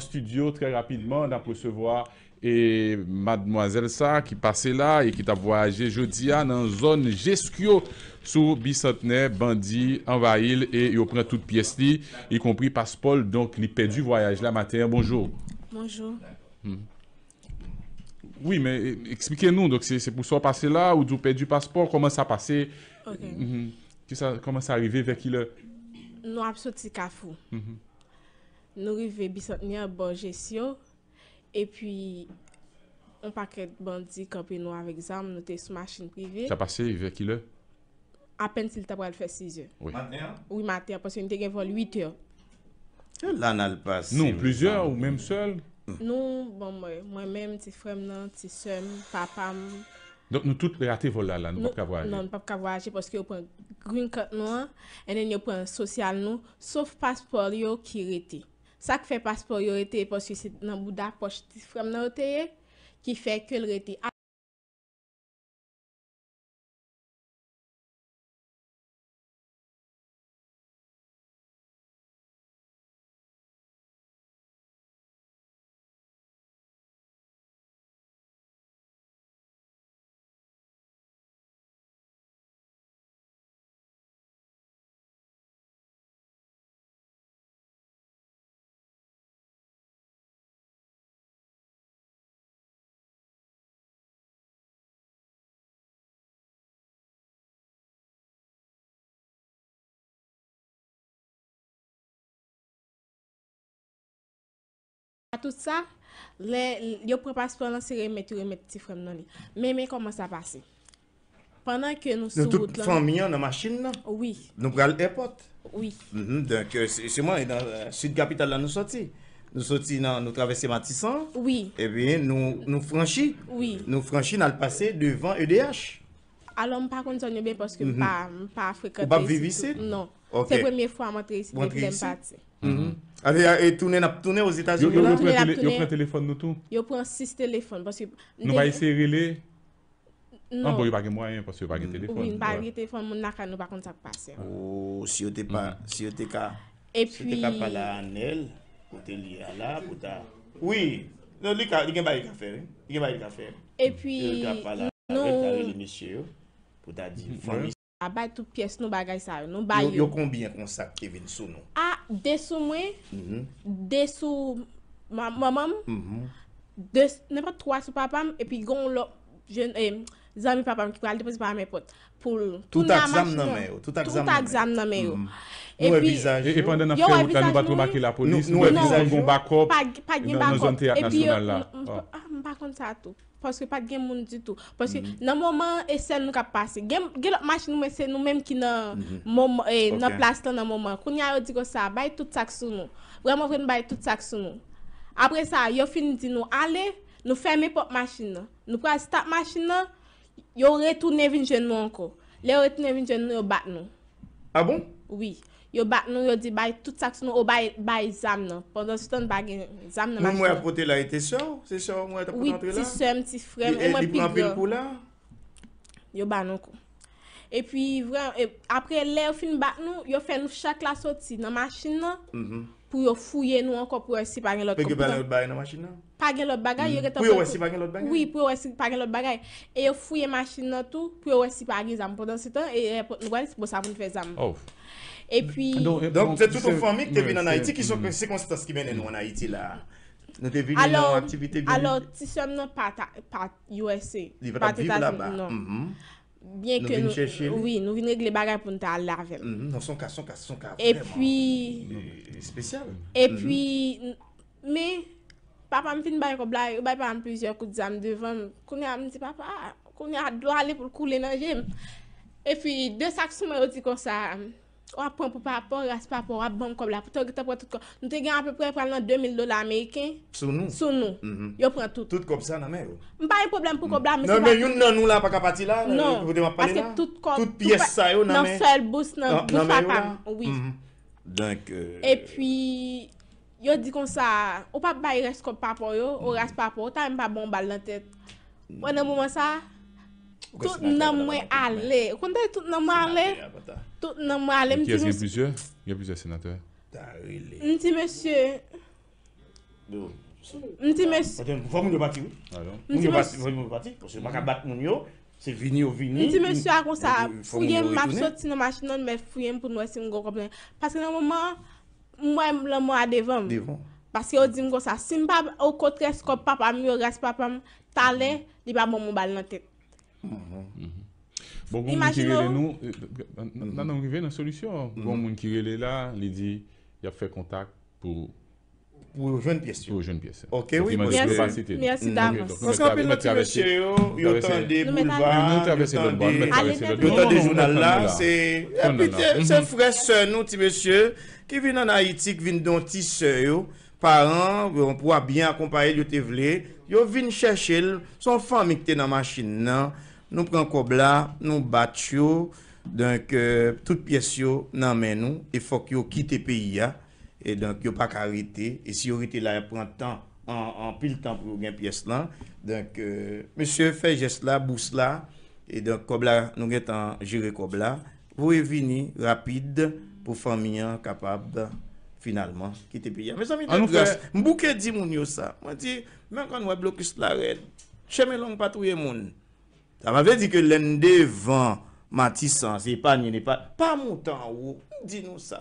studio très rapidement, on et mademoiselle ça qui passait là et qui t'a voyagé jeudi à dans zone Jeskio sous bicentenaire bandit envahil et il prend toute pièce li, y compris passeport donc il perdu du voyage la matin bonjour bonjour hmm. oui mais eh, expliquez-nous donc c'est pour ça passer là ou du perdu passeport comment ça passe hmm. comment ça arrivé vers qui le nous avons cafou hmm. Nou rive bisantnya bon jesyo. E pwi, an pa kred bandi kapi nou av exam, nou te sou masin prive. Ta pase, vive ki le? Apen si l tabwa l fesize. Ou imate aposye, mwen te gen vol 8 non, yo. Lan al pase. Nou, plusieurs ou menm sol? Nou, bon mwen, mwen menm ti frem nan, ti sem, papam. Donk nou tout reate vol la lan, nou pap kavwa aje. Non, nou pap kavwa aje, poske yo pon green card nou an, ennen yo pon sosyal nou, sof paspor yo ki rete. Sak fe paspo yo rete e poswisit nan bouda poshti frem nan oteye ki fe ke l rete an. tout sa, yo propas pou lan se remet ou remet ti frem nan li. Mè mè koman sa pase. Pendan ke nou sou... Nou tout fòm mignon nan masjin nan. Oui. Nou pral depot. Oui. Donc, souman, souk kapital nan nou soti. Nou soti nan nou travesse matisan. Oui. Ebyen, nou franchi. Oui. Nou franchi nan l'pase devan EDH. Alon pa kon zonye ben paske m pa frikate. M pa vivise. Non. Ok. Fè premier fò a matre isi. M patre isi. Ate, e tounen ap tounen ou zi tas yon. Yo pren telefon nou tou. Yo pren 6 telefon. Nou bayi seri le? Non. Non, bo yon bagi mwayen, pwos yo bagi telefon. Ou yon bagi telefon, moun naka nou bagan sak pase. Ou, oh, si yo teka... Mm. Si yo teka pala anel, pwos te li ala, pwos ta... Oui, yon gen bayi kafer. Yon eh? gen bayi kafer. E pwi... Yon gen pala, yon gen pala yon misye yo, pwos ta di, fwos misye yo. Abay tout piyes nou bagay sa non, yo, nou bayi yo. Yo konbyen kon sak Kevin Sou Desu mwe, mhm. desu mamam, mhm. nepot 3 su papam, epi gon lop zami papam ki kwa al depozi papam epot. Tout ak zam name yo. Tout ak zam name yo. Mhm. Nou evizaj e, e yo. Epande na fke ou ka nou batou baki la polis, nou evizaj yo, pagin bakop, nou zante yak nasyon al la. Ah. Paske pat gen moun di tou. Paske nan mouman esen nou ka pase. Gen lòk machin nou mwen esen nou menm ki nan plastan nan mouman. Koun ya yo di go sa baye tout tak sou nou. Vreman vren baye tout tak sou nou. Apre sa yo fin di nou ale nou ferme pot machin nou. Nou pre a start machin nou. Yo re tou nevin jen nou anko. Le yo re tou nevin jen nou yo bat nou. A ah bon? Yo bak nou yo di bayi tout taks nou, yo bayi zam nou, pwanda sutan bagi zam nou. Mwen mwen apote la, e te sor? Se sor mwen te pot antre la? Oui, ti sor, ti frem. E mwen pik yo. E li pwampil pou la? Yo ban nou kou. E pwi apre le yo fin bak nou, yo fen nou chak la soti nan masjin nan pou yo fuyen nou ankon pou yo esi pagen lot bagay nan masjin nan. Pagen lot bagay. Pou yo esi pagen lot bagay? Oui, pou yo esi pagen lot bagay. E yo fuyen masjin nan tou pou yo esi pagen lot bagay. Pou yo esi pagen lot bagay. Ouf. E pwi... Donk te toutou formik te vin nan Haiti ki soke se kon se tas kibene nou an Haiti la. Ne te vin nan aktivite geni. Alo, ti son nou pat USA. Li vat ap viv la ba. No. Mm-hmm. Bien ke nou vin regle bagay pou nta al lave. Non son kason kason kason kason. E pwi... E pwi... Me, papa m fin bay ko blay, bay bay an plizye kout zan devan, konya m ti papa, konya do ale pou koule nan jem. E pwi, de sakso m e oti konsa am. wap pran pou papon, rase pa pou wap bom kob la pou tou ki ta pran tout kon. Nou te gen anpe pre pran nan 2000 dola Ameriken. Sou nou? Sou nou. Mhm. Yo pran tout. Tout kon sa nan men yo? Mpa yon problem pou kob la. Non, men yon nan nou la pa kapati la? Non. Kou de wap pale la? Tout piye sa yo nan men. Non, sel bous nan, bous a pan. Dank. E pi, yo di kon sa, wap pa baye rase kop papon yo, wap pa baye mhm. rase papon. Wata yon pa bom balan tet. Mwen nan mouman sa? Tout nan mwen ale. Yo konta yon tout nan mwen ale? Tout nan mwen ale. Yon tiye mwen se... Ok, yon tiye mwen se yapise ou ye se senatare. Da e le. Yon tiye mwen se... De ou. Yon tiye mwen se... Mwen se voun mwen vati ou. Alon. Mwen se voun mwen vati. Mwen se makap bat moun yo. Se vini ou vini. Yon tiye mwen se akoun sa fougen map sot si nan masin an men fougen pou nou e se mwen kon problem. Pase nou mwen mwen... Mwen mwen a devan. Devan. Pase yo di mwen konsa. Si mwen pa ou kotre sk Mm-hmm. Bon, bon moun kirele nou euh, Nan anrive nan solusyon Bon mm-hmm. moun kirele la li di Ya fe kontak pou Pou ou joun piye se Ok ou Nyesi damas Nyo tan de boulevard Nyo tan de jounal la Se fwese nou ti mesye Ki vin nan haitik vin don ti se yo Paran On pouwa bien akompaye lyo te vle Yo vin cheshe son famik te nan masjin nan Nou pran Kobla, nou bat yo, donk, euh, tout piyes yo nan men nou, e fok yo kite piya, e donk, yo pa karite, e si yo rite la, an pil tan pou gen piyes lan, donk, monsye fè jes la, bous la, e donk, Kobla, nou gen tan jire Kobla, vou e vini, rapide, pou faminyan kapab, finalman, kite ah, piya. Mbouke di moun yo sa, mwen di, mwen kon wè blokis la ren, cheme long patouye moun, Ta m avè di ke lende van mati san, se pa ni ne pa, pa moutan wou, di nou sa.